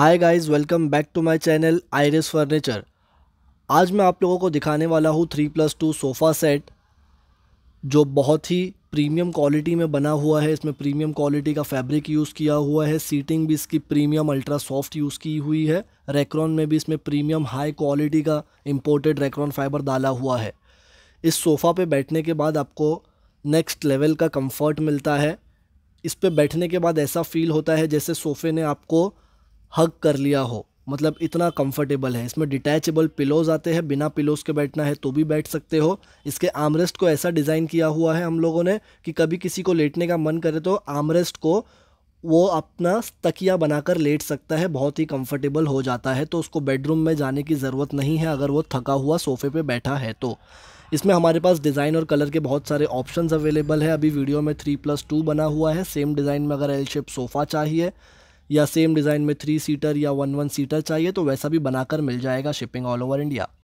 hi guys welcome back to my channel Iris furniture आज मैं आप लोगों को दिखाने वाला हूँ three plus two sofa set जो बहुत ही प्रीमियम क्वालिटी में बना हुआ है इसमें प्रीमियम क्वालिटी का फैब्रिक यूज़ किया हुआ है सीटिंग भी इसकी प्रीमियम अल्ट्रा सॉफ्ट यूज़ की हुई है रेक्रॉन में भी इसमें प्रीमियम हाई क्वालिटी का इम्पोर्टेड रेक्रॉन फाइबर डाला हुआ है इस सोफ़ा पर बैठने के बाद आपको नेक्स्ट लेवल का कम्फर्ट मिलता है इस पर बैठने के बाद ऐसा फील होता है जैसे सोफ़े ने आपको हग कर लिया हो मतलब इतना कंफर्टेबल है इसमें डिटैचेबल पिलोज आते हैं बिना पिलोज के बैठना है तो भी बैठ सकते हो इसके आमरेस्ट को ऐसा डिज़ाइन किया हुआ है हम लोगों ने कि कभी किसी को लेटने का मन करे तो आमरेस्ट को वो अपना तकिया बनाकर लेट सकता है बहुत ही कंफर्टेबल हो जाता है तो उसको बेडरूम में जाने की ज़रूरत नहीं है अगर वो थका हुआ सोफ़े पे बैठा है तो इसमें हमारे पास डिज़ाइन और कलर के बहुत सारे ऑप्शंस अवेलेबल है अभी वीडियो में थ्री प्लस टू बना हुआ है सेम डिज़ाइन में अगर एल शेप सोफ़ा चाहिए या सेम डिज़ाइन में थ्री सीटर या वन वन सीटर चाहिए तो वैसा भी बनाकर मिल जाएगा शिपिंग ऑल ओवर इंडिया